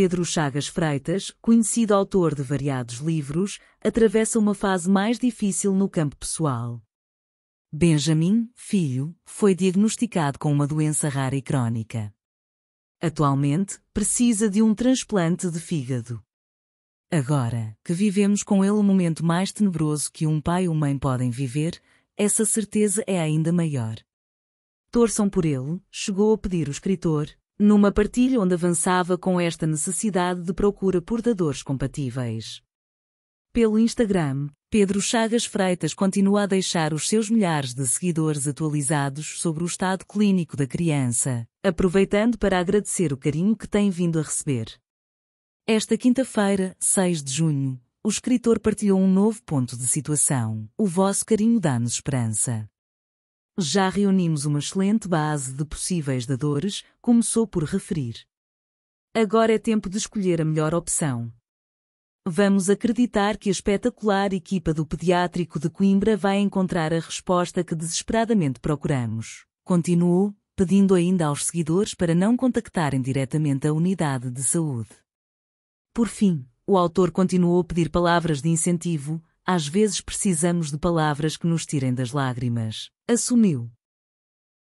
Pedro Chagas Freitas, conhecido autor de variados livros, atravessa uma fase mais difícil no campo pessoal. Benjamin, filho, foi diagnosticado com uma doença rara e crónica. Atualmente, precisa de um transplante de fígado. Agora que vivemos com ele o momento mais tenebroso que um pai ou mãe podem viver, essa certeza é ainda maior. Torçam por ele, chegou a pedir o escritor, numa partilha onde avançava com esta necessidade de procura por dadores compatíveis. Pelo Instagram, Pedro Chagas Freitas continua a deixar os seus milhares de seguidores atualizados sobre o estado clínico da criança, aproveitando para agradecer o carinho que tem vindo a receber. Esta quinta-feira, 6 de junho, o escritor partilhou um novo ponto de situação. O vosso carinho dá-nos esperança. Já reunimos uma excelente base de possíveis dadores, começou por referir. Agora é tempo de escolher a melhor opção. Vamos acreditar que a espetacular equipa do Pediátrico de Coimbra vai encontrar a resposta que desesperadamente procuramos. Continuou, pedindo ainda aos seguidores para não contactarem diretamente a unidade de saúde. Por fim, o autor continuou a pedir palavras de incentivo, às vezes precisamos de palavras que nos tirem das lágrimas. Assumiu.